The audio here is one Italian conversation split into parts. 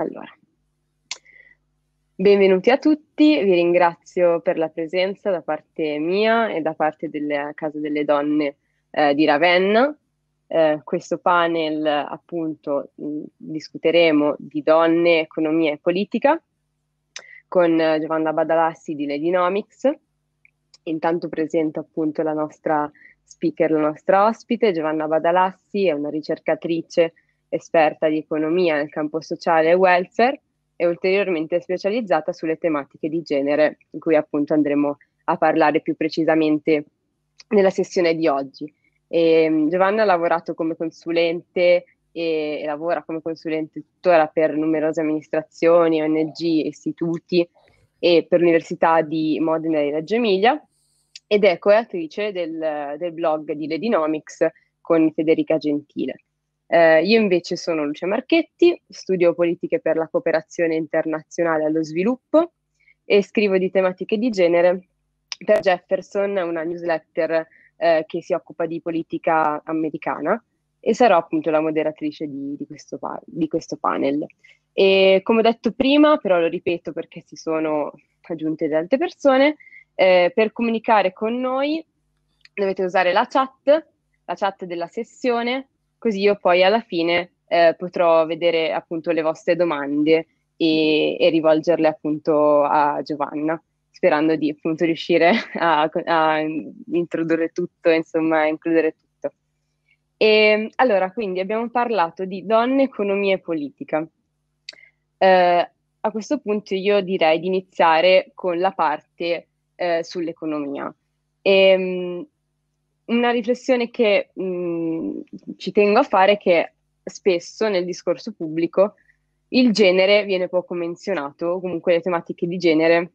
Allora. Benvenuti a tutti, vi ringrazio per la presenza da parte mia e da parte della Casa delle Donne eh, di Ravenna. Eh, questo panel appunto mh, discuteremo di donne, economia e politica con eh, Giovanna Badalassi di Ladinomics. Intanto presento appunto la nostra speaker, la nostra ospite. Giovanna Badalassi è una ricercatrice esperta di economia nel campo sociale e welfare e ulteriormente specializzata sulle tematiche di genere, di cui appunto andremo a parlare più precisamente nella sessione di oggi. E, ehm, Giovanna ha lavorato come consulente e, lavora come consulente tuttora per numerose amministrazioni, ONG, istituti e per l'Università di Modena e Reggio Emilia ed è coautrice del, del blog di Ledinomics con Federica Gentile. Eh, io invece sono Lucia Marchetti, studio politiche per la cooperazione internazionale allo sviluppo e scrivo di tematiche di genere per Jefferson, una newsletter eh, che si occupa di politica americana e sarò appunto la moderatrice di, di, questo, pa- di questo, panel. E, come ho detto prima, però lo ripeto perché si sono aggiunte da altre persone, eh, per comunicare con noi dovete usare la chat, la chat della sessione, così io poi alla fine eh, potrò vedere appunto le vostre domande e, e, rivolgerle appunto a Giovanna, sperando di appunto riuscire a, a introdurre tutto, insomma, a includere tutto. E, ehm, allora, quindi abbiamo parlato di donne, economia e politica. Eh, a questo punto io direi di iniziare con la parte eh, sull'economia. E, ehm, una riflessione che mh, ci tengo a fare è che spesso nel discorso pubblico il genere viene poco menzionato, comunque le tematiche di genere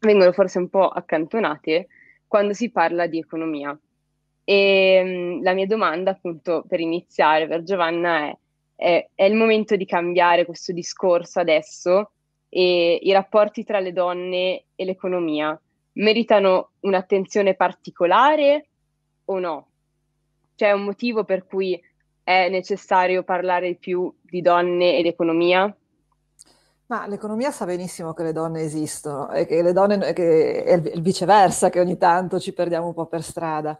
vengono forse un po' accantonate quando si parla di economia. E mh, la mia domanda, appunto, per iniziare per Giovanna è, è, è il momento di cambiare questo discorso adesso e i rapporti tra le donne e l'economia meritano un'attenzione particolare o no? C'è un motivo per cui è necessario parlare più di donne ed economia? Ma l'economia sa benissimo che le donne esistono e che le donne, che è il viceversa, che ogni tanto ci perdiamo un po' per strada.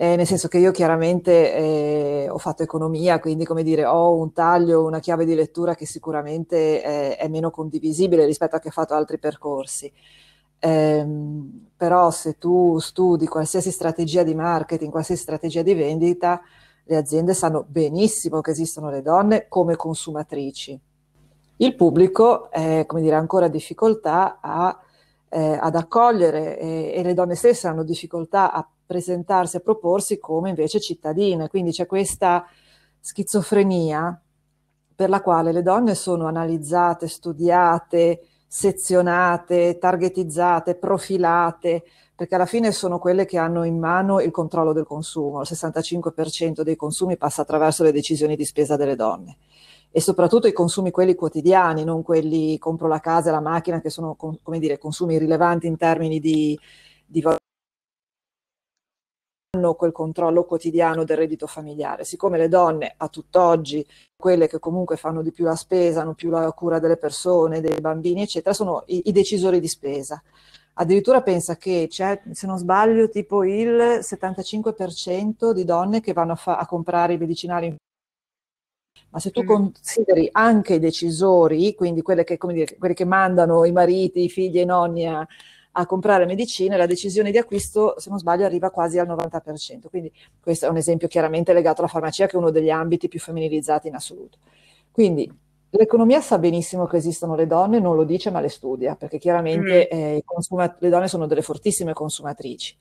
Eh, nel senso che io chiaramente eh, ho fatto economia, quindi come dire, ho un taglio, una chiave di lettura che sicuramente eh, è meno condivisibile rispetto a chi ha fatto altri percorsi. Ehm, però se tu studi qualsiasi strategia di marketing, qualsiasi strategia di vendita, le aziende sanno benissimo che esistono le donne come consumatrici. Il pubblico è, come dire, ancora difficoltà a, eh, ad accogliere e, e le donne stesse hanno difficoltà a presentarsi, a proporsi come invece cittadine. Quindi c'è questa schizofrenia per la quale le donne sono analizzate, studiate, sezionate, targetizzate, profilate, perché alla fine sono quelle che hanno in mano il controllo del consumo. Il 65% dei consumi passa attraverso le decisioni di spesa delle donne e soprattutto i consumi quelli quotidiani, non quelli compro la casa e la macchina, che sono, come dire, consumi rilevanti in termini di, di valore hanno quel controllo quotidiano del reddito familiare. Siccome le donne a tutt'oggi, quelle che comunque fanno di più la spesa, hanno più la cura delle persone, dei bambini, eccetera, sono i, i decisori di spesa. Addirittura pensa che c'è, se non sbaglio, tipo il 75% di donne che vanno a, fa- a comprare i medicinali. Ma se tu mm. consideri anche i decisori, quindi che, dire, quelli che mandano i mariti, i figli e i nonni a, a comprare medicine, la decisione di acquisto, se non sbaglio, arriva quasi al 90%. Quindi questo è un esempio chiaramente legato alla farmacia, che è uno degli ambiti più femminilizzati in assoluto. Quindi l'economia sa benissimo che esistono le donne, non lo dice ma le studia, perché chiaramente mm. eh, consuma- le donne sono delle fortissime consumatrici.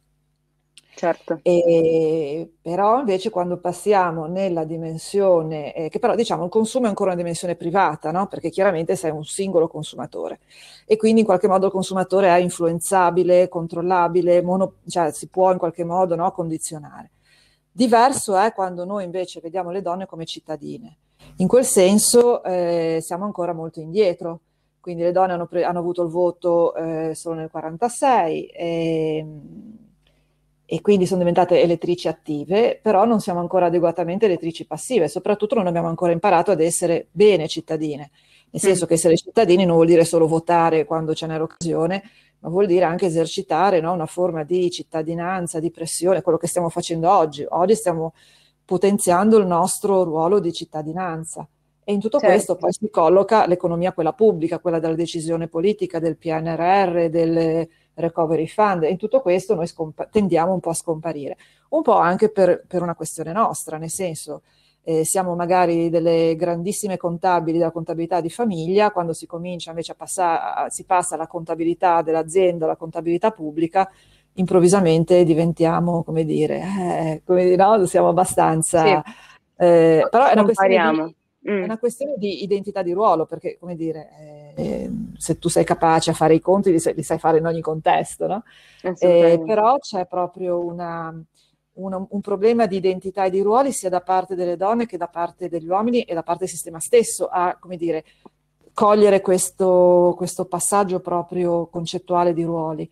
Certo. E, però invece quando passiamo nella dimensione, eh, che però diciamo il consumo è ancora una dimensione privata, no? perché chiaramente sei un singolo consumatore e quindi in qualche modo il consumatore è influenzabile, controllabile, mono, cioè, si può in qualche modo no, condizionare. Diverso è quando noi invece vediamo le donne come cittadine. In quel senso eh, siamo ancora molto indietro quindi le donne hanno, pre- hanno avuto il voto eh, solo nel 1946, e quindi sono diventate elettrici attive, però non siamo ancora adeguatamente elettrici passive, soprattutto non abbiamo ancora imparato ad essere bene cittadine, nel senso mm. che essere cittadini non vuol dire solo votare quando ce n'è l'occasione, ma vuol dire anche esercitare no, una forma di cittadinanza, di pressione, quello che stiamo facendo oggi. Oggi stiamo potenziando il nostro ruolo di cittadinanza. E in tutto certo. questo poi si colloca l'economia, quella pubblica, quella della decisione politica, del PNRR, del recovery fund, e in tutto questo noi scompa- tendiamo un po' a scomparire, un po' anche per, per una questione nostra, nel senso eh, siamo magari delle grandissime contabili della contabilità di famiglia, quando si comincia invece a passare, si passa alla contabilità dell'azienda, alla contabilità pubblica, improvvisamente diventiamo, come dire, eh, come dire no? siamo abbastanza... Sì. Eh, però è una questione di, Mm. È una questione di identità di ruolo, perché, come dire, eh, se tu sei capace a fare i conti, li, sai, li sai fare in ogni contesto, no? Eh, però c'è proprio una, una, un problema di identità e di ruoli sia da parte delle donne che da parte degli uomini e da parte del sistema stesso a, come dire, cogliere questo, questo passaggio proprio concettuale di ruoli.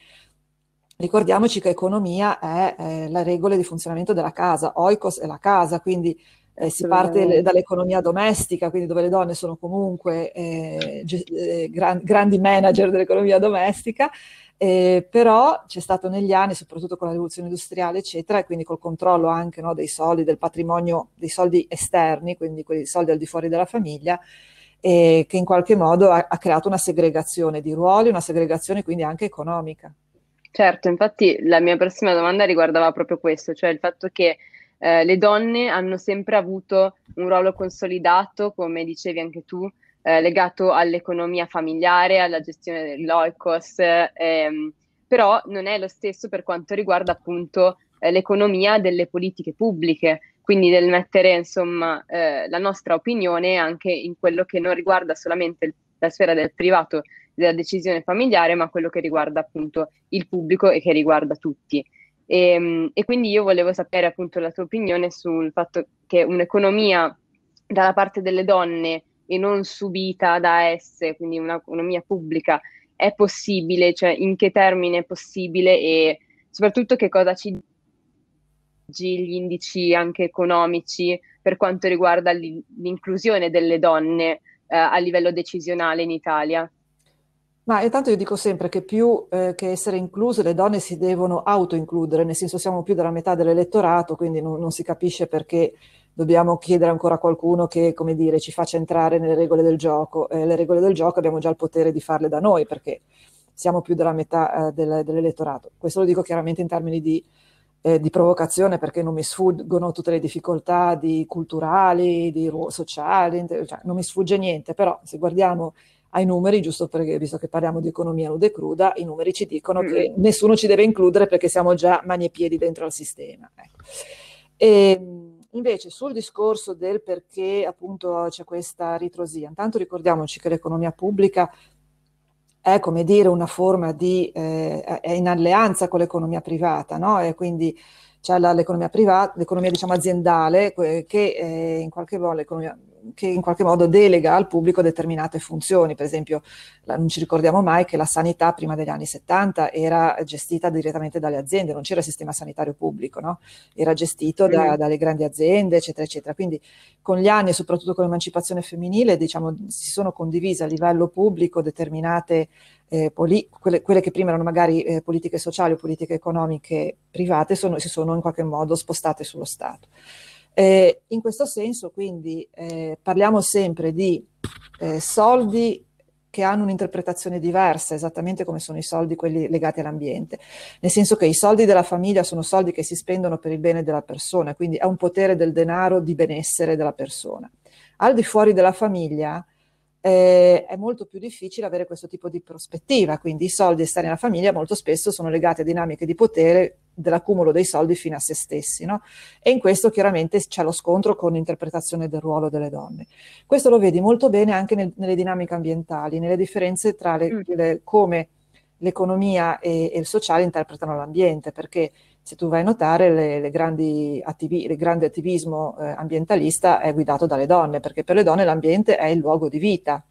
Ricordiamoci che economia è eh, la regola di funzionamento della casa, oikos è la casa, quindi eh, si parte dall'economia domestica, quindi dove le donne sono comunque eh, ge- eh, gran- grandi manager dell'economia domestica, eh, però c'è stato negli anni, soprattutto con la rivoluzione industriale, eccetera, e quindi col controllo anche no, dei soldi, del patrimonio, dei soldi esterni, quindi quei soldi al di fuori della famiglia, eh, che in qualche modo ha, ha creato una segregazione di ruoli, una segregazione quindi anche economica. Certo, infatti la mia prossima domanda riguardava proprio questo, cioè il fatto che eh, le donne hanno sempre avuto un ruolo consolidato, come dicevi anche tu, eh, legato all'economia familiare, alla gestione dell'OICOS, ehm, però non è lo stesso per quanto riguarda appunto eh, l'economia delle politiche pubbliche, quindi del mettere insomma eh, la nostra opinione anche in quello che non riguarda solamente la sfera del privato della decisione familiare, ma quello che riguarda appunto il pubblico e che riguarda tutti. E, ehm, e quindi io volevo sapere appunto la tua opinione sul fatto che un'economia dalla parte delle donne e non subita da esse, quindi un'economia pubblica, è possibile, cioè in che termine è possibile e soprattutto che cosa ci gli indici anche economici per quanto riguarda l'inclusione delle donne eh, a livello decisionale in Italia. Ma intanto io dico sempre che più eh, che essere incluse le donne si devono autoincludere, nel senso siamo più della metà dell'elettorato, quindi non, non si capisce perché dobbiamo chiedere ancora a qualcuno che, come dire, ci faccia entrare nelle regole del gioco. Eh, le regole del gioco abbiamo già il potere di farle da noi perché siamo più della metà eh, del, dell'elettorato. Questo lo dico chiaramente in termini di, eh, di provocazione perché non mi sfuggono tutte le difficoltà di culturali, di sociali, cioè non mi sfugge niente, però se guardiamo ai numeri, giusto perché visto che parliamo di economia nuda e cruda, i numeri ci dicono mm. che nessuno ci deve includere perché siamo già mani e piedi dentro al sistema. Ecco. E, ehm, invece sul discorso del perché appunto c'è questa ritrosia, intanto ricordiamoci che l'economia pubblica è come dire una forma di, eh, è in alleanza con l'economia privata, no? E quindi c'è l'economia privata, l'economia diciamo aziendale, che eh, in qualche modo l'economia che in qualche modo delega al pubblico determinate funzioni. Per esempio, la, non ci ricordiamo mai che la sanità prima degli anni 70 era gestita direttamente dalle aziende, non c'era sistema sanitario pubblico, no? era gestito da, mm. dalle grandi aziende, eccetera, eccetera. Quindi con gli anni, soprattutto con l'emancipazione femminile, diciamo, si sono condivise a livello pubblico determinate eh, poli- quelle, quelle, che prima erano magari eh, politiche sociali o politiche economiche private sono, si sono in qualche modo spostate sullo Stato. Eh, in questo senso, quindi, eh, parliamo sempre di eh, soldi che hanno un'interpretazione diversa, esattamente come sono i soldi quelli legati all'ambiente, nel senso che i soldi della famiglia sono soldi che si spendono per il bene della persona, quindi è un potere del denaro di benessere della persona. Al di fuori della famiglia eh, è molto più difficile avere questo tipo di prospettiva, quindi i soldi e stare nella famiglia molto spesso sono legati a dinamiche di potere dell'accumulo dei soldi fino a se stessi, no? E in questo chiaramente c'è lo scontro con l'interpretazione del ruolo delle donne. Questo lo vedi molto bene anche nel, nelle dinamiche ambientali, nelle differenze tra le, mm. le, come l'economia e, e il sociale interpretano l'ambiente, perché se tu vai a notare, le, le grandi attivi, il grande attivismo eh, ambientalista è guidato dalle donne, perché per le donne l'ambiente è il luogo di vita.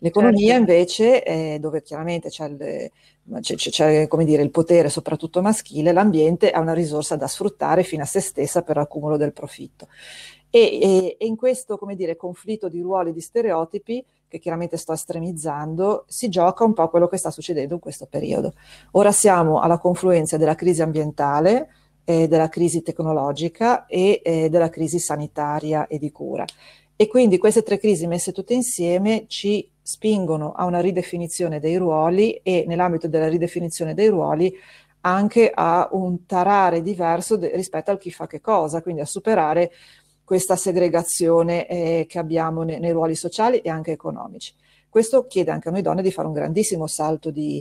L'economia certo. invece, è dove chiaramente c'è, il, c'è, c'è dire, il potere soprattutto maschile, l'ambiente è una risorsa da sfruttare fino a se stessa per l'accumulo del profitto. E, e, e in questo dire, conflitto di ruoli e di stereotipi che chiaramente sto estremizzando, si gioca un po' quello che sta succedendo in questo periodo. Ora siamo alla confluenza della crisi ambientale, eh, della crisi tecnologica e eh, della crisi sanitaria e di cura. E quindi queste tre crisi messe tutte insieme ci spingono a una ridefinizione dei ruoli e nell'ambito della ridefinizione dei ruoli anche a un tarare diverso de- rispetto al chi fa che cosa, quindi a superare questa segregazione eh, che abbiamo nei, nei, ruoli sociali e anche economici. Questo chiede anche a noi donne di fare un grandissimo salto di,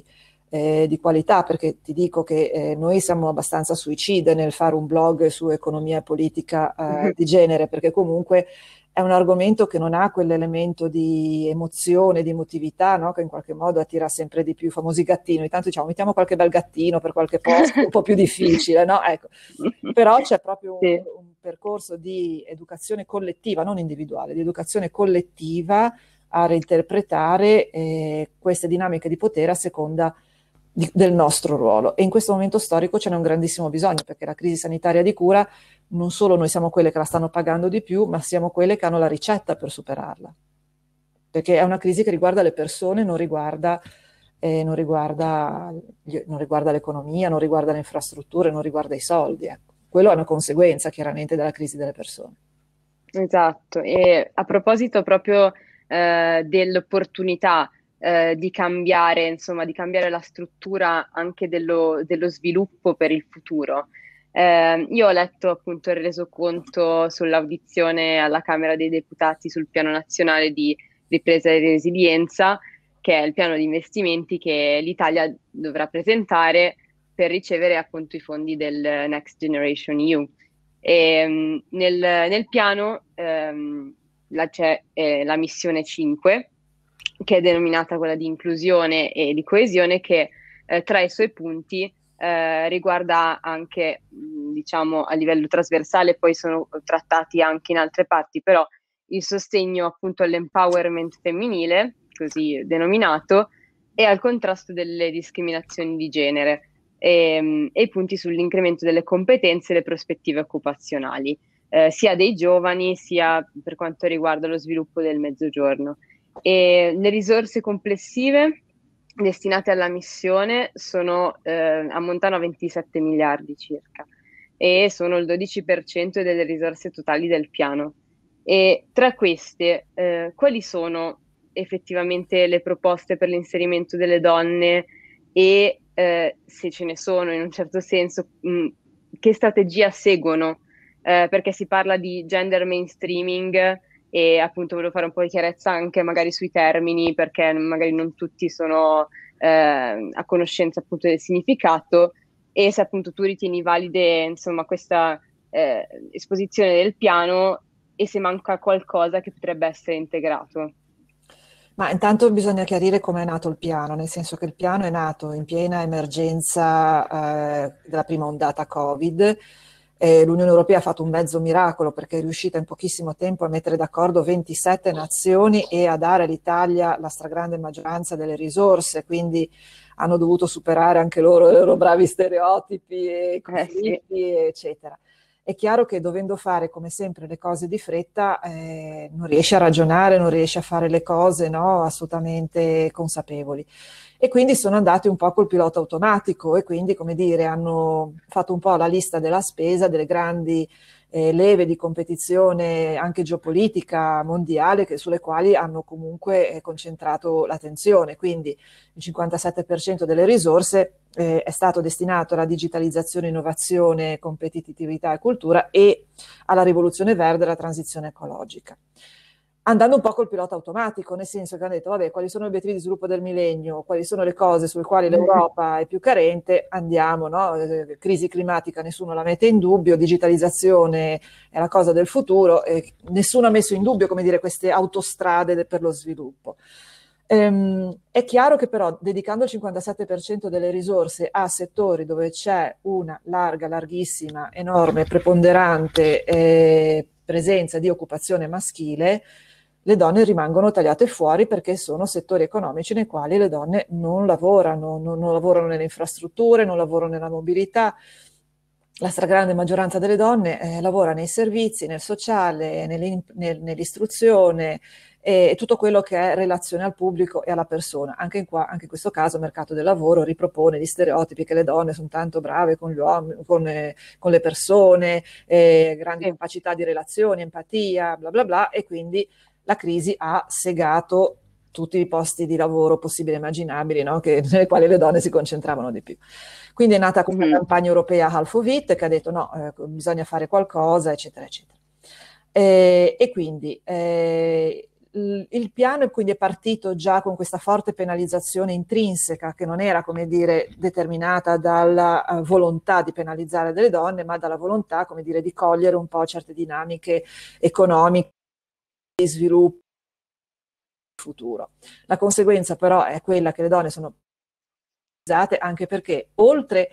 eh, di qualità, perché ti dico che eh, noi siamo abbastanza suicide nel fare un blog su economia e politica eh, di genere, perché comunque è un argomento che non ha quell'elemento di emozione, di emotività, no? che in qualche modo attira sempre di più i famosi gattini. Intanto diciamo, mettiamo qualche bel gattino per qualche posto, un po' più difficile, no? ecco. Però c'è proprio un, un percorso di educazione collettiva, non individuale, di educazione collettiva a reinterpretare eh, queste dinamiche di potere a seconda di, del nostro ruolo. E in questo momento storico ce n'è un grandissimo bisogno, perché la crisi sanitaria di cura non solo noi siamo quelle che la stanno pagando di più, ma siamo quelle che hanno la ricetta per superarla. Perché è una crisi che riguarda le persone, non riguarda, eh, non riguarda, non riguarda l'economia, non riguarda le infrastrutture, non riguarda i soldi. Ecco. Quello è una conseguenza chiaramente della crisi delle persone. Esatto, e a proposito proprio eh, dell'opportunità eh, di cambiare, insomma, di cambiare la struttura anche dello, dello sviluppo per il futuro. Eh, io ho letto appunto il resoconto sull'audizione alla Camera dei Deputati sul piano nazionale di ripresa e resilienza, che è il piano di investimenti che l'Italia dovrà presentare per ricevere appunto i fondi del Next Generation EU. E, ehm, nel, nel piano ehm, la, c'è eh, la missione 5 che è denominata quella di inclusione e di coesione, che eh, tra i suoi punti eh, riguarda anche, mm, diciamo, a livello trasversale, poi sono trattati anche in altre parti, però il sostegno appunto all'empowerment femminile, così denominato, e al contrasto delle discriminazioni di genere e, ehm, e i punti sull'incremento delle competenze e le prospettive occupazionali, eh, sia dei giovani sia per quanto riguarda lo sviluppo del mezzogiorno. E le risorse complessive destinate alla missione sono, eh, ammontano a 27 miliardi circa e sono il 12% delle risorse totali del piano. E tra queste, eh, quali sono effettivamente le proposte per l'inserimento delle donne e eh, se ce ne sono in un certo senso, mh, mm, che strategia seguono? Eh, perché si parla di gender mainstreaming, e appunto volevo fare un po' di chiarezza anche magari sui termini perché magari non tutti sono eh, a conoscenza appunto del significato e se appunto tu ritieni valide insomma questa eh, esposizione del piano e se manca qualcosa che potrebbe essere integrato. Ma intanto bisogna chiarire come è nato il piano, nel senso che il piano è nato in piena emergenza eh, della prima ondata Covid, eh, L'Unione Europea ha fatto un mezzo miracolo perché è riuscita in pochissimo tempo a mettere d'accordo 27 nazioni e a dare all'Italia la stragrande maggioranza delle risorse, quindi hanno dovuto superare anche loro i loro bravi stereotipi e conflitti, eh sì. eccetera. È chiaro che dovendo fare come sempre le cose di fretta eh, non riesce a ragionare, non riesce a fare le cose no, assolutamente consapevoli e quindi sono andati un po' col pilota automatico e quindi, come dire, hanno fatto un po' la lista della spesa delle grandi eh, leve di competizione anche geopolitica mondiale che, sulle quali hanno comunque eh, concentrato l'attenzione. Quindi il 57% delle risorse eh, è stato destinato alla digitalizzazione, innovazione, competitività e cultura e alla rivoluzione verde e alla transizione ecologica andando un po' col pilota automatico, nel senso che hanno detto, vabbè, quali sono gli obiettivi di sviluppo del millennio, quali sono le cose sulle quali mm. l'Europa è più carente, andiamo, no? Eh, crisi climatica nessuno la mette in dubbio, digitalizzazione è la cosa del futuro, nessuno ha messo in dubbio, come dire, queste autostrade per lo sviluppo. Ehm, è chiaro che però dedicando il 57% delle risorse a settori dove c'è una larga, larghissima, enorme, preponderante eh, presenza di occupazione maschile, le donne rimangono tagliate fuori perché sono settori economici nei quali le donne non lavorano, non, non lavorano nelle infrastrutture, non lavorano nella mobilità. La stragrande maggioranza delle donne eh, lavora nei servizi, nel sociale, nel, nell'istruzione e tutto quello che è relazione al pubblico e alla persona. Anche in, qua, anche in, questo caso il mercato del lavoro ripropone gli stereotipi che le donne sono tanto brave con, uomini, con, eh, con le persone, eh, grande capacità di relazioni, empatia, bla bla bla, e quindi la crisi ha segato tutti i posti di lavoro possibili e immaginabili, no? che, nelle quali le donne si concentravano di più. Quindi è nata questa mm campagna europea Half of It che ha detto no, eh, bisogna fare qualcosa, eccetera, eccetera. Eh, e quindi eh, il, il piano quindi è partito già con questa forte penalizzazione intrinseca che non era, come dire, determinata dalla uh, volontà di penalizzare delle donne, ma dalla volontà, come dire, di cogliere un po' certe dinamiche economiche sviluppo futuro. La conseguenza però è quella che le donne sono anche perché oltre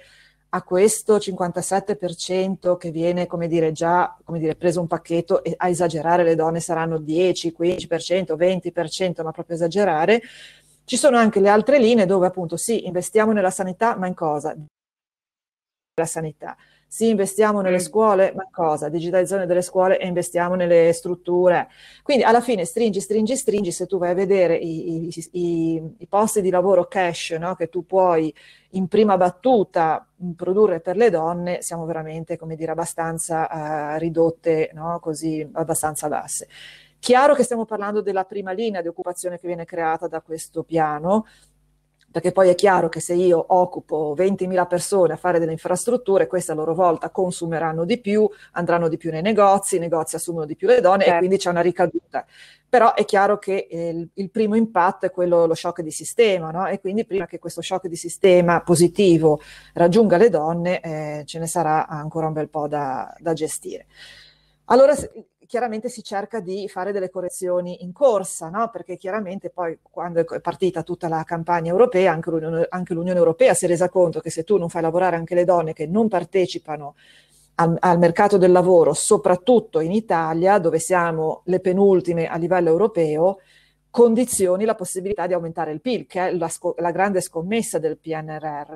a questo 57% che viene, come dire, già come dire, preso un pacchetto, e a esagerare le donne saranno 10, 15%, 20%, ma proprio esagerare, ci sono anche le altre linee dove appunto sì, investiamo nella sanità, ma in cosa? La sanità. Sì, investiamo nelle mm. scuole, ma cosa? Digitalizzazione delle scuole e investiamo nelle strutture. Quindi alla fine stringi, stringi, stringi, se tu vai a vedere i, i, i, i posti di lavoro cash no? che tu puoi in prima battuta mm, produrre per le donne, siamo veramente, come dire, abbastanza uh, ridotte, no? così, abbastanza basse. Chiaro che stiamo parlando della prima linea di occupazione che viene creata da questo piano, perché poi è chiaro che se io occupo 20.000 persone a fare delle infrastrutture, queste a loro volta consumeranno di più, andranno di più nei negozi, i negozi assumono di più le donne certo. e quindi c'è una ricaduta. Però è chiaro che eh, il, il, primo impatto è quello, lo shock di sistema, no? e quindi prima che questo shock di sistema positivo raggiunga le donne, eh, ce ne sarà ancora un bel po' da, da gestire. Allora, chiaramente si cerca di fare delle correzioni in corsa, no? perché chiaramente poi quando è partita tutta la campagna europea, anche l'Unione, anche l'Unione Europea si è resa conto che se tu non fai lavorare anche le donne che non partecipano al, al, mercato del lavoro, soprattutto in Italia, dove siamo le penultime a livello europeo, condizioni la possibilità di aumentare il PIL, che è la, la grande scommessa del PNRR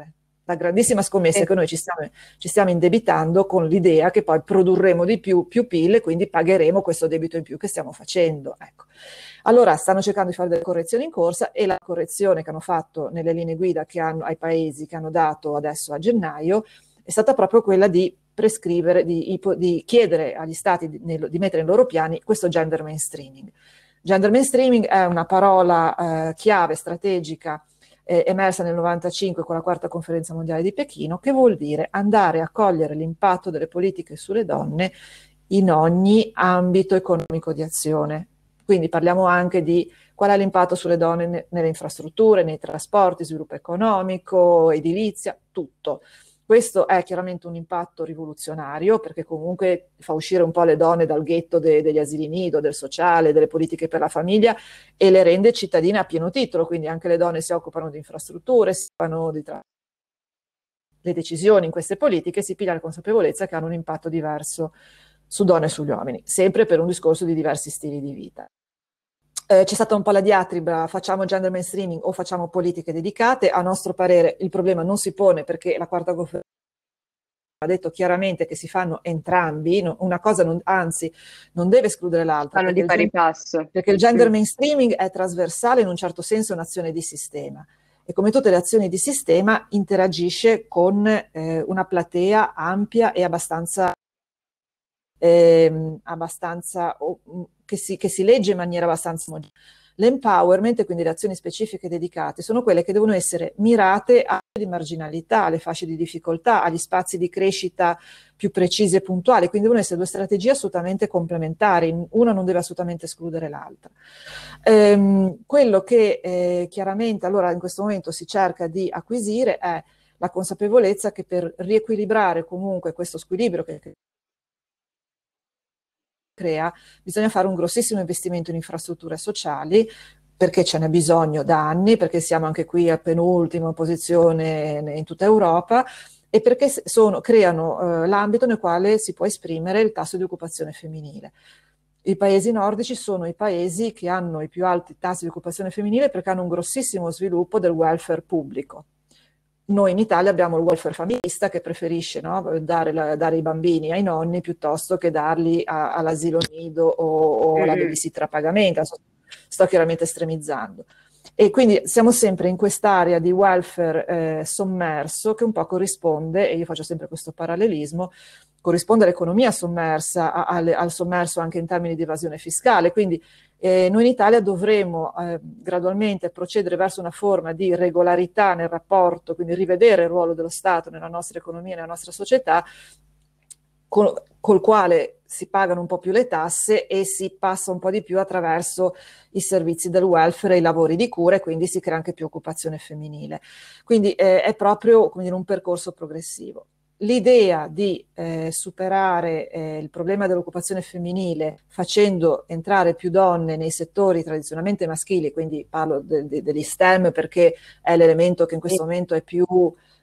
la grandissima scommessa è che noi ci stiamo, ci stiamo, indebitando con l'idea che poi produrremo di più, più PIL e quindi pagheremo questo debito in più che stiamo facendo. Ecco. Allora stanno cercando di fare delle correzioni in corsa e la correzione che hanno fatto nelle linee guida che hanno, ai paesi che hanno dato adesso a gennaio è stata proprio quella di prescrivere, di, di chiedere agli stati di, di mettere nei loro piani questo gender mainstreaming. Gender mainstreaming è una parola eh, chiave strategica eh, emersa nel 95 con la quarta conferenza mondiale di Pechino, che vuol dire andare a cogliere l'impatto delle politiche sulle donne in ogni ambito economico di azione. Quindi parliamo anche di qual è l'impatto sulle donne nelle infrastrutture, nei trasporti, sviluppo economico, edilizia, tutto. Questo è chiaramente un impatto rivoluzionario perché comunque fa uscire un po' le donne dal ghetto de- degli asili nido, del sociale, delle politiche per la famiglia e le rende cittadine a pieno titolo, quindi anche le donne si occupano di infrastrutture, si occupano di tra- le decisioni in queste politiche si piglia la consapevolezza che hanno un impatto diverso su donne e sugli uomini, sempre per un discorso di diversi stili di vita eh, c'è stata un po' la diatriba, facciamo gender mainstreaming o facciamo politiche dedicate, a nostro parere il problema non si pone perché la quarta conferenza ha detto chiaramente che si fanno entrambi, no, una cosa non, anzi non deve escludere l'altra. Fanno di pari passo. Perché il gender mainstreaming è trasversale, in un certo senso è un'azione di sistema e come tutte le azioni di sistema interagisce con eh, una platea ampia e abbastanza, eh, abbastanza oh, che si, che si legge in maniera abbastanza omogenea. L'empowerment, quindi le azioni specifiche dedicate, sono quelle che devono essere mirate alle marginalità, alle fasce di difficoltà, agli spazi di crescita più precisi e puntuali, quindi devono essere due strategie assolutamente complementari, una non deve assolutamente escludere l'altra. Ehm, quello che eh, chiaramente allora in questo momento si cerca di acquisire è la consapevolezza che per riequilibrare comunque questo squilibrio che crea, bisogna fare un grossissimo investimento in infrastrutture sociali perché ce n'è bisogno da anni, perché siamo anche qui a penultima posizione in tutta Europa e perché sono, creano eh, l'ambito nel quale si può esprimere il tasso di occupazione femminile. I paesi nordici sono i paesi che hanno i più alti tassi di occupazione femminile perché hanno un grossissimo sviluppo del welfare pubblico noi in Italia abbiamo il welfare familista che preferisce no, dare, la, dare, i bambini ai nonni piuttosto che darli a, all'asilo nido o, o alla mm-hmm. babysitter a pagamento. Sto, sto chiaramente estremizzando. E quindi siamo sempre in quest'area di welfare eh, sommerso che un po' corrisponde, e io faccio sempre questo parallelismo, corrisponde all'economia sommersa, a, al, al sommerso anche in termini di evasione fiscale. Quindi eh, noi in Italia dovremo eh, gradualmente procedere verso una forma di regolarità nel rapporto, quindi rivedere il ruolo dello Stato nella nostra economia, nella nostra società, col, col quale si pagano un po' più le tasse e si passa un po' di più attraverso i servizi del welfare, e i lavori di cura e quindi si crea anche più occupazione femminile. Quindi eh, è proprio dire, un percorso progressivo l'idea di eh, superare eh, il problema dell'occupazione femminile facendo entrare più donne nei settori tradizionalmente maschili, quindi parlo de- de- degli STEM perché è l'elemento che in questo momento è più,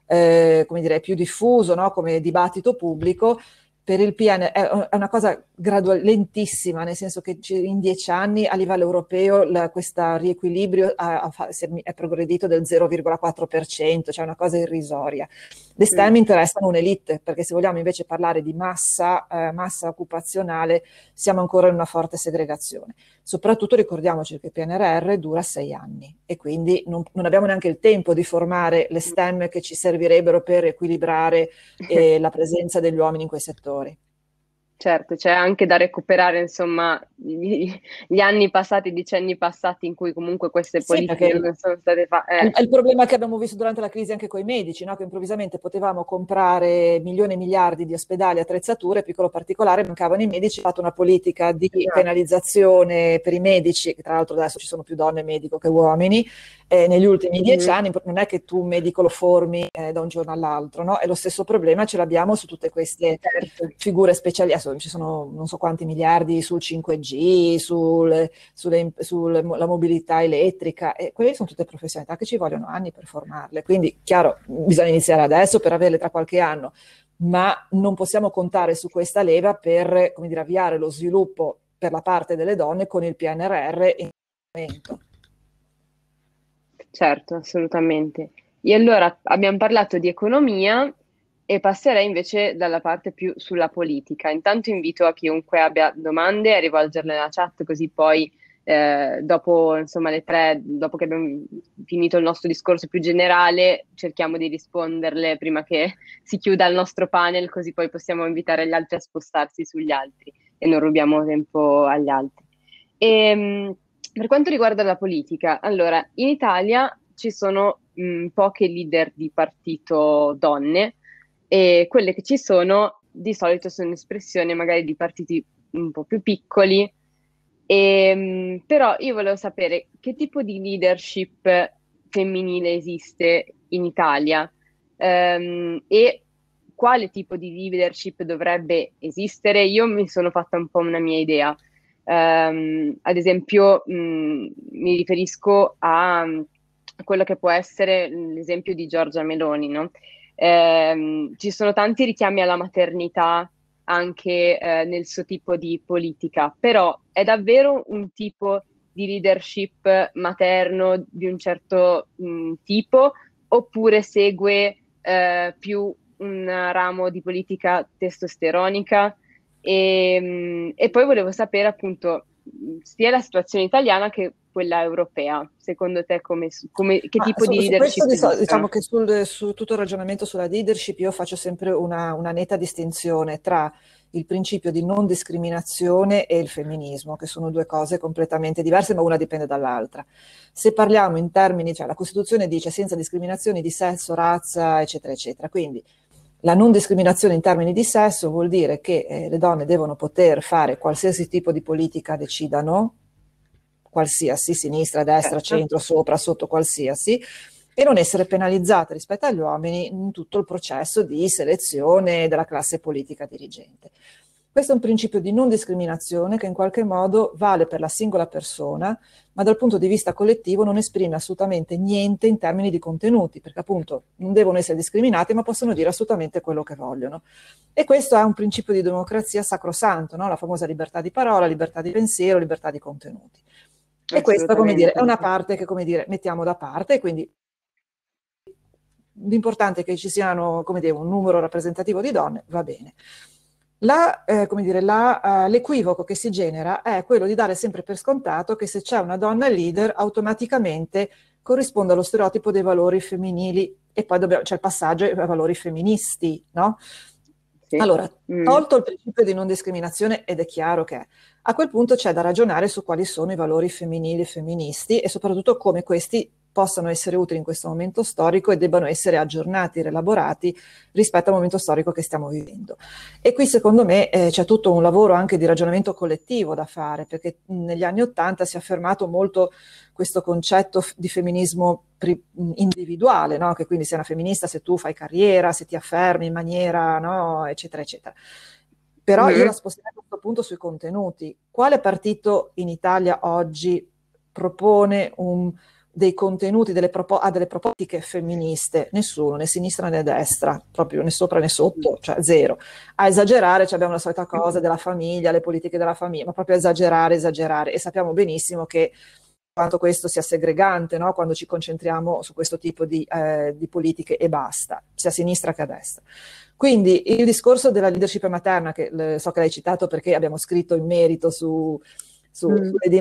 eh, come dire, più diffuso no? come dibattito pubblico, per il PN è una cosa gradual, lentissima, nel senso che in dieci anni a livello europeo la, questo riequilibrio ha, ha, è progredito del 0,4%, cioè una cosa irrisoria. Le mm. STEM mm. interessano un'elite, perché se vogliamo invece parlare di massa, eh, massa occupazionale, siamo ancora in una forte segregazione. Soprattutto ricordiamoci che il PNRR dura sei anni e quindi non, non abbiamo neanche il tempo di formare le STEM che ci servirebbero per equilibrare eh, la presenza degli uomini in quei settori. Certo, c'è anche da recuperare, insomma, gli, gli anni passati, i decenni passati in cui comunque queste politiche sì, non sono state fatte. Eh. È il problema che abbiamo visto durante la crisi anche con i medici, no? che improvvisamente potevamo comprare milioni e miliardi di ospedali, attrezzature, piccolo particolare, mancavano i medici, ha fatto una politica di esatto. penalizzazione per i medici, che tra l'altro adesso ci sono più donne medico che uomini, eh, negli ultimi mm dieci anni non è che tu un medico lo formi eh, da un giorno all'altro, no? E lo stesso problema ce l'abbiamo su tutte queste certo. figure speciali adesso ci sono non so quanti miliardi sul 5G, sulla mobilità elettrica, e quelle sono tutte professionalità che ci vogliono anni per formarle. Quindi, chiaro, bisogna iniziare adesso per averle tra qualche anno, ma non possiamo contare su questa leva per, come dire, avviare lo sviluppo per la parte delle donne con il PNRR in momento. Certo, assolutamente. E allora abbiamo parlato di economia e passerei invece dalla parte più sulla politica. Intanto invito a chiunque abbia domande a rivolgerle nella chat così poi eh, dopo insomma, le tre, dopo che abbiamo finito il nostro discorso più generale, cerchiamo di risponderle prima che si chiuda il nostro panel, così poi possiamo invitare gli altri a spostarsi sugli altri e non rubiamo tempo agli altri. E, ehm, per quanto riguarda la politica, allora in Italia ci sono mh, mm, poche leader di partito donne, e quelle che ci sono di solito sono espressioni magari di partiti un po' più piccoli, e, ehm, però io volevo sapere che tipo di leadership femminile esiste in Italia ehm, e quale tipo di leadership dovrebbe esistere. Io mi sono fatta un po' una mia idea. Ehm, ad esempio, mh, mm, mi riferisco a mm, quello che può essere l'esempio di Giorgia Meloni, no? ehm, ci sono tanti richiami alla maternità anche eh, nel suo tipo di politica, però è davvero un tipo di leadership materno di un certo mh, mm, tipo oppure segue eh, più un ramo di politica testosteronica? E, ehm, e, poi volevo sapere appunto sia la situazione italiana che quella europea? Secondo te come, come, che tipo su, di leadership? Su questo, diciamo che sul, su tutto il ragionamento sulla leadership io faccio sempre una, una netta distinzione tra il principio di non discriminazione e il femminismo, che sono due cose completamente diverse, ma una dipende dall'altra. Se parliamo in termini, cioè la Costituzione dice senza discriminazioni di sesso, razza, eccetera, eccetera. Quindi la non discriminazione in termini di sesso vuol dire che eh, le donne devono poter fare qualsiasi tipo di politica decidano, qualsiasi, sinistra, destra, certo. centro, sopra, sotto, qualsiasi, e non essere penalizzate rispetto agli uomini in tutto il processo di selezione della classe politica dirigente. Questo è un principio di non discriminazione che in qualche modo vale per la singola persona, ma dal punto di vista collettivo non esprime assolutamente niente in termini di contenuti, perché appunto non devono essere discriminati, ma possono dire assolutamente quello che vogliono. E questo è un principio di democrazia sacrosanto, no? la famosa libertà di parola, libertà di pensiero, libertà di contenuti. E questa, come dire, è una parte che, come dire, mettiamo da parte, quindi l'importante è che ci siano, come dire, un numero rappresentativo di donne, va bene. La, eh, dire, la, uh, l'equivoco che si genera è quello di dare sempre per scontato che se c'è una donna leader automaticamente corrisponde allo stereotipo dei valori femminili e poi dobbiamo, c'è cioè il passaggio ai valori femministi, no? Sì. Allora, mm. tolto il principio di non discriminazione, ed è chiaro che a quel punto c'è da ragionare su quali sono i valori femminili e femministi e soprattutto come questi possano essere utili in questo momento storico e debbano essere aggiornati, rielaborati rispetto al momento storico che stiamo vivendo. E qui secondo me eh, c'è tutto un lavoro anche di ragionamento collettivo da fare, perché negli anni Ottanta si è affermato molto questo concetto di femminismo individuale, no? che quindi sei una femminista se tu fai carriera, se ti affermi in maniera, no? eccetera, eccetera. Però io mm-hmm. la sposterei a questo punto sui contenuti. Quale partito in Italia oggi propone un dei contenuti, delle propo- a delle proposte femministe, nessuno, né sinistra né destra, proprio né sopra né sotto, mm. cioè zero. A esagerare cioè abbiamo la solita cosa della famiglia, le politiche della famiglia, ma proprio esagerare, esagerare. E sappiamo benissimo che quanto questo sia segregante no? quando ci concentriamo su questo tipo di, eh, di politiche e basta, sia a sinistra che a destra. Quindi il discorso della leadership materna, che le, so che l'hai citato perché abbiamo scritto in merito su, su, mm. sulle di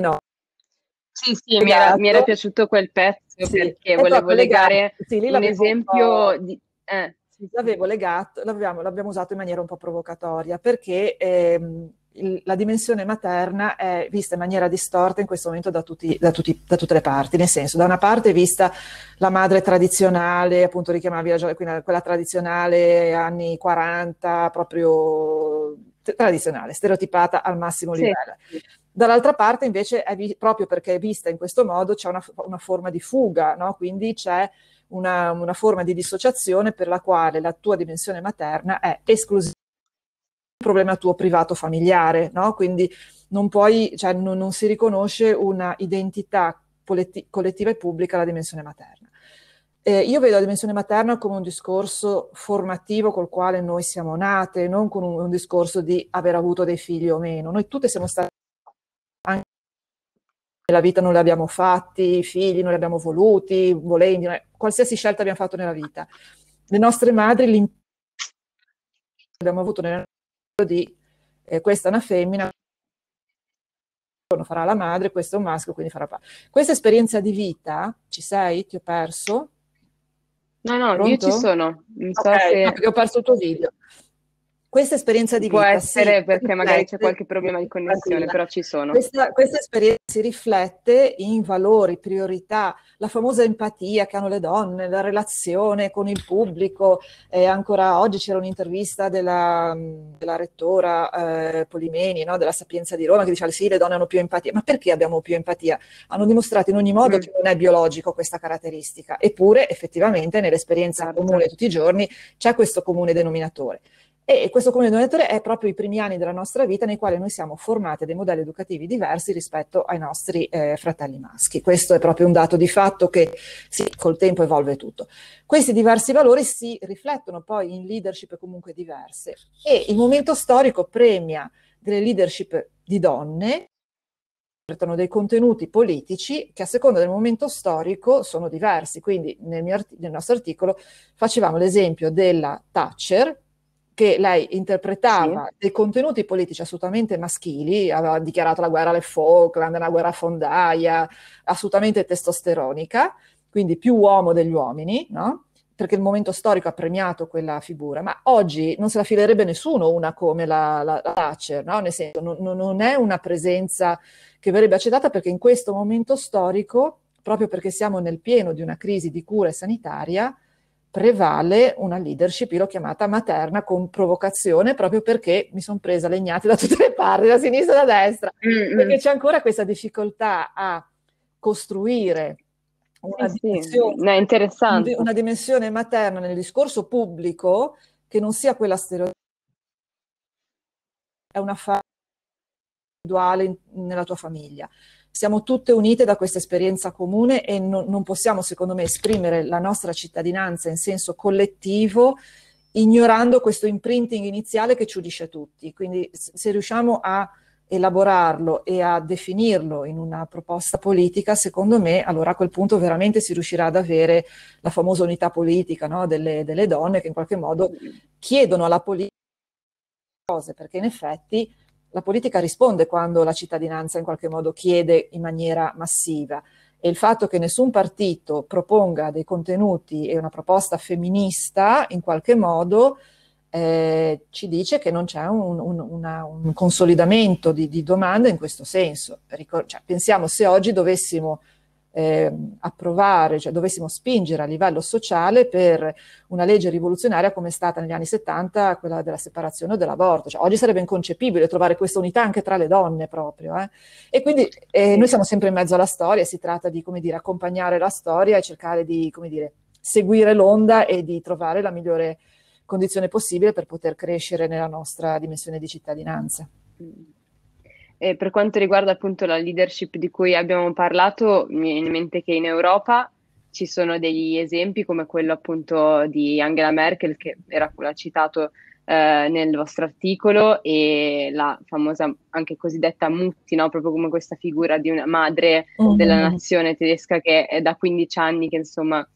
sì, sì mi, era, mi era, esatto. piaciuto quel pezzo sì. perché esatto, volevo legare sì, un esempio di... Eh. L'avevo legato, l'abbiamo, l'abbiamo, usato in maniera un po' provocatoria perché ehm, il, la dimensione materna è vista in maniera distorta in questo momento da, tutti, da, tutti, da, tutte le parti, nel senso da una parte è vista la madre tradizionale, appunto richiamavi la, gioia, quella tradizionale anni 40, proprio tradizionale, stereotipata al massimo livello. Sì. Dall'altra parte invece, vi- proprio perché è vista in questo modo, c'è una, una forma di fuga, no? quindi c'è una, una, forma di dissociazione per la quale la tua dimensione materna è esclusiva un problema tuo privato familiare, no? quindi non, puoi, cioè, non, non si riconosce una identità politi- collettiva e pubblica alla dimensione materna. Eh, io vedo la dimensione materna come un discorso formativo col quale noi siamo nate, non con un, un discorso di aver avuto dei figli o meno. Noi tutte siamo state nella vita non li abbiamo fatti, i figli non li abbiamo voluti, volendo, qualsiasi scelta abbiamo fatto nella vita. Le nostre madri, l'impegno che abbiamo avuto di eh, questa è una femmina, farà la madre, questo è un maschio, quindi farà papà. Questa esperienza di vita, ci sei? Ti ho perso? No, no, Pronto? io ci sono. Non so okay, se... no, ho perso il tuo video questa esperienza di Può vita... Può essere sì, perché magari c'è qualche problema di connessione, però ci sono. Questa, questa, esperienza si riflette in valori, priorità, la famosa empatia che hanno le donne, la relazione con il pubblico. Eh, ancora oggi c'era un'intervista della, della rettora eh, Polimeni, no? della Sapienza di Roma, che diceva sì, le donne hanno più empatia. Ma perché abbiamo più empatia? Hanno dimostrato in ogni modo mm. che non è biologico questa caratteristica, eppure effettivamente nell'esperienza certo. comune tutti i giorni c'è questo comune denominatore. E questo comune denominatore è proprio i primi anni della nostra vita nei quali noi siamo formati dei modelli educativi diversi rispetto ai nostri eh, fratelli maschi. Questo è proprio un dato di fatto che sì, col tempo evolve tutto. Questi diversi valori si riflettono poi in leadership comunque diverse e il momento storico premia delle leadership di donne dei contenuti politici che a seconda del momento storico sono diversi. Quindi nel, mio, nel nostro articolo facevamo l'esempio della Thatcher che lei interpretava sì. dei contenuti politici assolutamente maschili, aveva dichiarato la guerra alle Falkland, la guerra fondaia, assolutamente testosteronica, quindi più uomo degli uomini, no? perché il momento storico ha premiato quella figura, ma oggi non se la filerebbe nessuno una come la, la, la Thatcher, no? nel senso non, non, è una presenza che verrebbe accettata perché in questo momento storico, proprio perché siamo nel pieno di una crisi di cura e sanitaria, prevale una leadership, io l'ho chiamata materna con provocazione, proprio perché mi sono presa legnate da tutte le parti, da sinistra e da destra, mm-hmm. perché c'è ancora questa difficoltà a costruire una, eh sì, dimensione, sì. No, una dimensione materna nel discorso pubblico che non sia quella stereotipica, è una fase individuale in, nella tua famiglia siamo tutte unite da questa esperienza comune e no, non possiamo, secondo me, esprimere la nostra cittadinanza in senso collettivo ignorando questo imprinting iniziale che ci unisce tutti. Quindi se riusciamo a elaborarlo e a definirlo in una proposta politica, secondo me allora a quel punto veramente si riuscirà ad avere la famosa unità politica no? delle, delle donne che in qualche modo chiedono alla politica cose, perché in effetti la politica risponde quando la cittadinanza in qualche modo chiede in maniera massiva e il fatto che nessun partito proponga dei contenuti e una proposta femminista in qualche modo eh, ci dice che non c'è un, un, una, un consolidamento di, di, domande in questo senso. Ricor- cioè, pensiamo se oggi dovessimo eh, approvare, cioè dovessimo spingere a livello sociale per una legge rivoluzionaria come è stata negli anni 70, quella della separazione o dell'aborto. Cioè, oggi sarebbe inconcepibile trovare questa unità anche tra le donne proprio. Eh? E quindi eh, noi siamo sempre in mezzo alla storia, si tratta di come dire, accompagnare la storia e cercare di come dire, seguire l'onda e di trovare la migliore condizione possibile per poter crescere nella nostra dimensione di cittadinanza. Mm. Eh, per quanto riguarda appunto la leadership di cui abbiamo parlato, mi viene in mente che in Europa ci sono degli esempi come quello appunto di Angela Merkel che era l'ha citato eh, nel vostro articolo e la famosa anche cosiddetta Mutti, no? proprio come questa figura di una madre mm-hmm. della nazione tedesca che è da 15 anni che insomma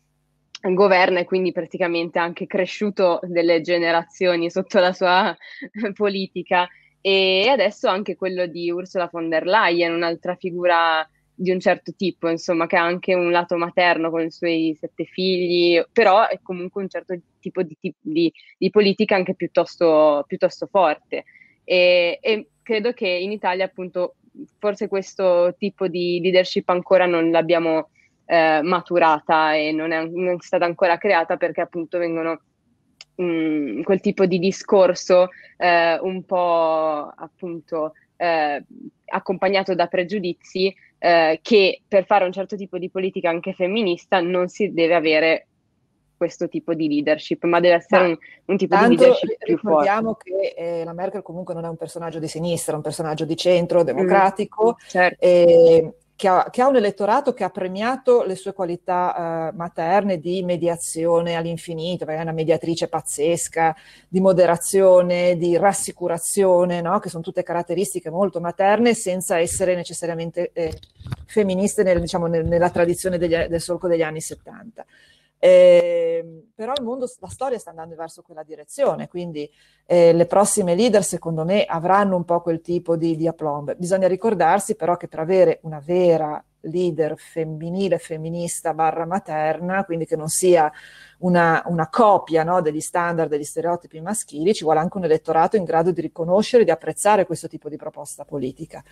governa e quindi praticamente ha anche cresciuto delle generazioni sotto la sua politica e adesso anche quello di Ursula von der Leyen, un'altra figura di un certo tipo, insomma, che ha anche un lato materno con i suoi sette figli, però è comunque un certo tipo di, di, di politica anche piuttosto, piuttosto forte. E, e, credo che in Italia, appunto, forse questo tipo di leadership ancora non l'abbiamo eh, maturata e non è, non è stata ancora creata perché, appunto, vengono Mm, quel tipo di discorso eh, un po' appunto eh, accompagnato da pregiudizi eh, che per fare un certo tipo di politica anche femminista non si deve avere questo tipo di leadership, ma deve essere ma un, un, tipo di leadership più forte. Ricordiamo che eh, la Merkel comunque non è un personaggio di sinistra, è un personaggio di centro, democratico, mm, certo. e, che ha, che ha, un elettorato che ha premiato le sue qualità eh, materne di mediazione all'infinito, perché è una mediatrice pazzesca, di moderazione, di rassicurazione, no? che sono tutte caratteristiche molto materne senza essere necessariamente eh, femministe nel, diciamo, nel, nella tradizione degli, del solco degli anni 70. Eh, però il mondo, la storia sta andando verso quella direzione, quindi eh, le prossime leader secondo me avranno un po' quel tipo di, di aplomb. Bisogna ricordarsi però che per avere una vera leader femminile, femminista barra materna, quindi che non sia una, una copia no, degli standard, degli stereotipi maschili, ci vuole anche un elettorato in grado di riconoscere e di apprezzare questo tipo di proposta politica.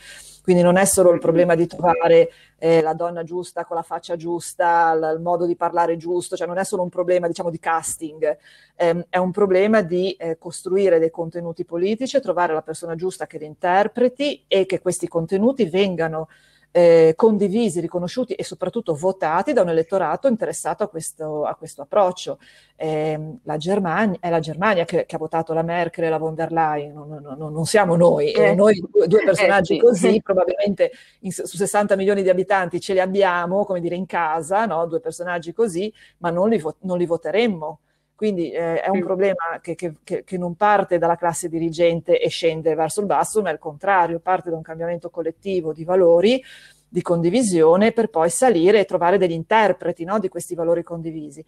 Quindi non è solo il mm-hmm. problema di trovare eh, la donna giusta con la faccia giusta, l- il modo di parlare giusto, cioè non è solo un problema diciamo, di casting, ehm, è un problema di eh, costruire dei contenuti politici, trovare la persona giusta che li interpreti e che questi contenuti vengano eh, condivisi, riconosciuti e soprattutto votati da un elettorato interessato a questo, a questo approccio. Eh, la Germania, è la Germania che, che, ha votato la Merkel e la von der Leyen, non, non, non siamo noi, eh, eh. noi due eh, personaggi sì. così, probabilmente in, su 60 milioni di abitanti ce li abbiamo, come dire, in casa, no? due personaggi così, ma non li, vo- non li voteremmo. Quindi eh, è un problema che, che, che, non parte dalla classe dirigente e scende verso il basso, ma al contrario, parte da un cambiamento collettivo di valori, di condivisione, per poi salire e trovare degli interpreti no, di questi valori condivisi.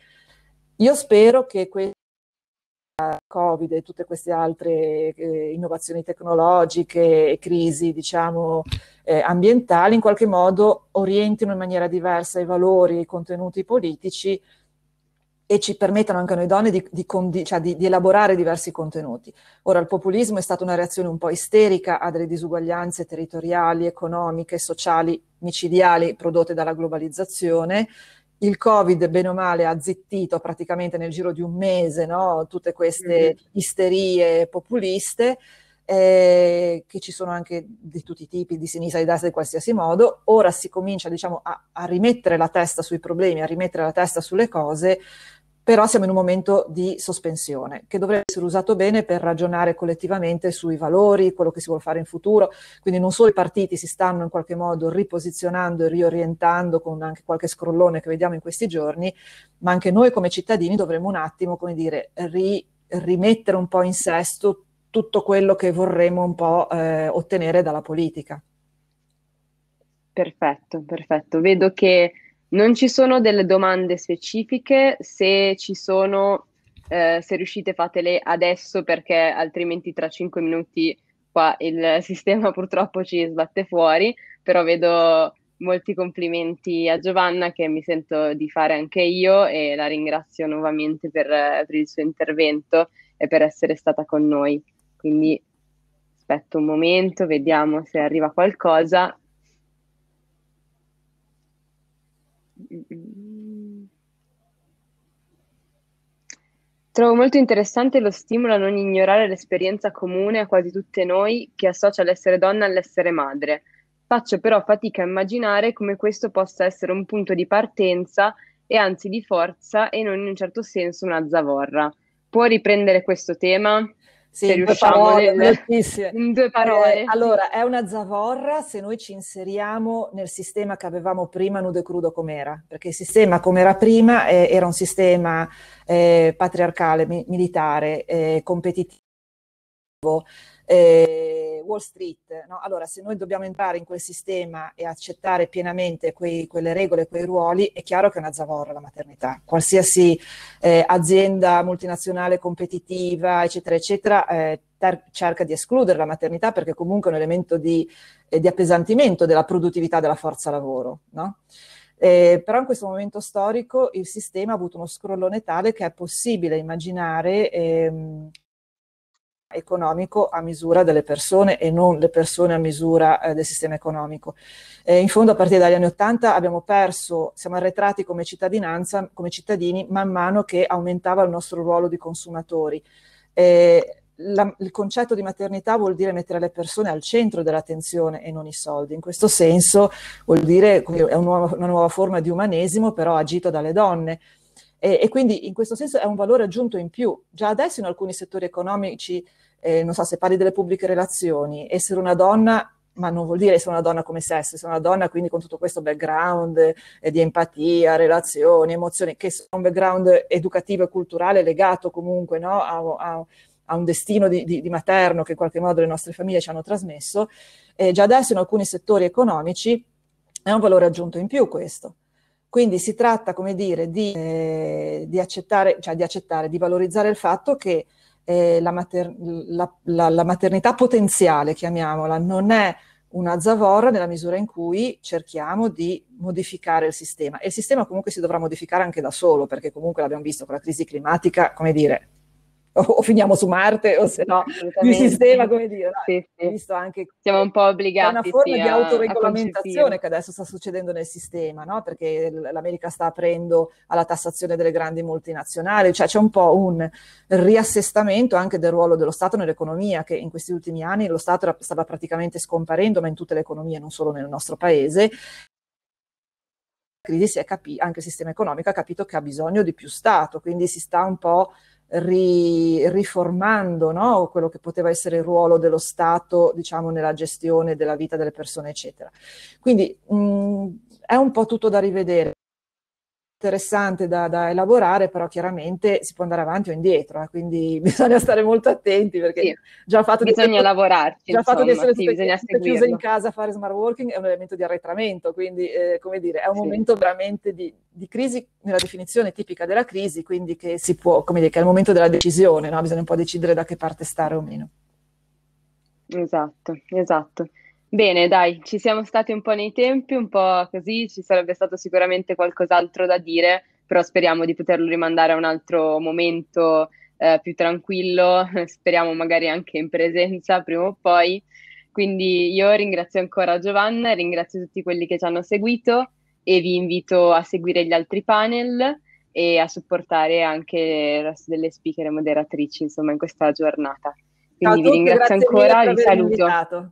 Io spero che questa Covid e tutte queste altre eh, innovazioni tecnologiche e crisi, diciamo, eh, ambientali, in qualche modo orientino in maniera diversa i valori e i contenuti politici e ci permettano anche a noi donne di, di, condi- cioè di, di, elaborare diversi contenuti. Ora, il populismo è stata una reazione un po' isterica a delle disuguaglianze territoriali, economiche, sociali, micidiali prodotte dalla globalizzazione. Il Covid, bene o male, ha zittito praticamente nel giro di un mese no? tutte queste mm-hmm. isterie populiste. Eh, che ci sono anche di tutti i tipi, di sinistra, di destra, di qualsiasi modo. Ora si comincia diciamo, a, a rimettere la testa sui problemi, a rimettere la testa sulle cose, però siamo in un momento di sospensione che dovrebbe essere usato bene per ragionare collettivamente sui valori, quello che si vuole fare in futuro, quindi non solo i partiti si stanno in qualche modo riposizionando e riorientando con anche qualche scrollone che vediamo in questi giorni, ma anche noi come cittadini dovremmo un attimo, come dire, ri, rimettere un po' in sesto tutto quello che vorremmo un po' eh, ottenere dalla politica. Perfetto, perfetto. Vedo che non ci sono delle domande specifiche, se ci sono, eh, se riuscite fatele adesso perché altrimenti tra cinque minuti qua il sistema purtroppo ci sbatte fuori, però vedo molti complimenti a Giovanna che mi sento di fare anche io e la ringrazio nuovamente per, per il suo intervento e per essere stata con noi. Quindi aspetto un momento, vediamo se arriva qualcosa Trovo molto interessante lo stimolo a non ignorare l'esperienza comune a quasi tutte noi che associa l'essere donna all'essere madre. Faccio però fatica a immaginare come questo possa essere un punto di partenza e anzi di forza e non in un certo senso una zavorra. Può riprendere questo tema? Sì, se riusciamo due parole, nel, eh, in due eh, parole. Eh, allora, è una zavorra se noi ci inseriamo nel sistema che avevamo prima, nudo e crudo com'era, perché il sistema come era prima eh, era un sistema eh, patriarcale, mi- militare, eh, competitivo, Eh, Wall Street. No? Allora, se noi dobbiamo entrare in quel sistema e accettare pienamente quei, quelle regole, quei ruoli, è chiaro che è una zavorra la maternità. Qualsiasi eh, azienda multinazionale competitiva, eccetera, eccetera, eh, cerca di escludere la maternità perché comunque è un elemento di, eh, di appesantimento della produttività della forza lavoro. No? Eh, però in questo momento storico il sistema ha avuto uno scrollone tale che è possibile immaginare ehm, economico a misura delle persone e non le persone a misura eh, del sistema economico. Eh, in fondo a partire dagli anni Ottanta abbiamo perso, siamo arretrati come cittadinanza, come cittadini, man mano che aumentava il nostro ruolo di consumatori. Eh, la, il concetto di maternità vuol dire mettere le persone al centro dell'attenzione e non i soldi. In questo senso vuol dire, che è un nuovo, una nuova forma di umanesimo, però agito dalle donne e, e, quindi in questo senso è un valore aggiunto in più. Già adesso in alcuni settori economici, eh, non so se parli delle pubbliche relazioni, essere una donna, ma non vuol dire essere una donna come sesso, essere una donna quindi con tutto questo background eh, di empatia, relazioni, emozioni, che sono un background educativo e culturale legato comunque no, a, a a un destino di, di, di, materno che in qualche modo le nostre famiglie ci hanno trasmesso, eh, già adesso in alcuni settori economici è un valore aggiunto in più questo. Quindi si tratta, come dire, di, eh, di, accettare, cioè di accettare, di valorizzare il fatto che eh, la, mater- la, la, la, maternità potenziale, chiamiamola, non è una zavorra nella misura in cui cerchiamo di modificare il sistema. E il sistema comunque si dovrà modificare anche da solo, perché comunque l'abbiamo visto con la crisi climatica, come dire, o, finiamo su Marte o se no il sistema, come dire, no? sì, sì. visto anche siamo un po' obbligati. È una forma sì, di autoregolamentazione che adesso sta succedendo nel sistema, no? perché l'America sta aprendo alla tassazione delle grandi multinazionali, cioè c'è un po' un riassestamento anche del ruolo dello Stato nell'economia, che in questi ultimi anni lo Stato stava praticamente scomparendo, ma in tutte le economie, non solo nel nostro paese, crisi si è capi- anche il sistema economico ha capito che ha bisogno di più Stato, quindi si sta un po' ri, riformando no? quello che poteva essere il ruolo dello Stato diciamo, nella gestione della vita delle persone, eccetera. Quindi mh, mm, è un po' tutto da rivedere interessante da, da, elaborare, però chiaramente si può andare avanti o indietro, eh, quindi bisogna stare molto attenti perché sì, già fatto bisogna di, lavorarci, già insomma, fatto di essere sì, chiuse in casa a fare smart working è un elemento di arretramento, quindi eh, come dire, è un sì. momento veramente di, di, crisi, nella definizione tipica della crisi, quindi che si può, come dire, che è il momento della decisione, no? bisogna un po' decidere da che parte stare o meno. Esatto, esatto. Bene, dai, ci siamo stati un po' nei tempi, un po' così, ci sarebbe stato sicuramente qualcos'altro da dire, però speriamo di poterlo rimandare a un altro momento eh, più tranquillo, speriamo magari anche in presenza prima o poi. Quindi io ringrazio ancora Giovanna, ringrazio tutti quelli che ci hanno seguito e vi invito a seguire gli altri panel e a supportare anche il resto delle speaker e moderatrici insomma in questa giornata. Quindi tutti, vi ringrazio ancora, vi saluto. Invitato.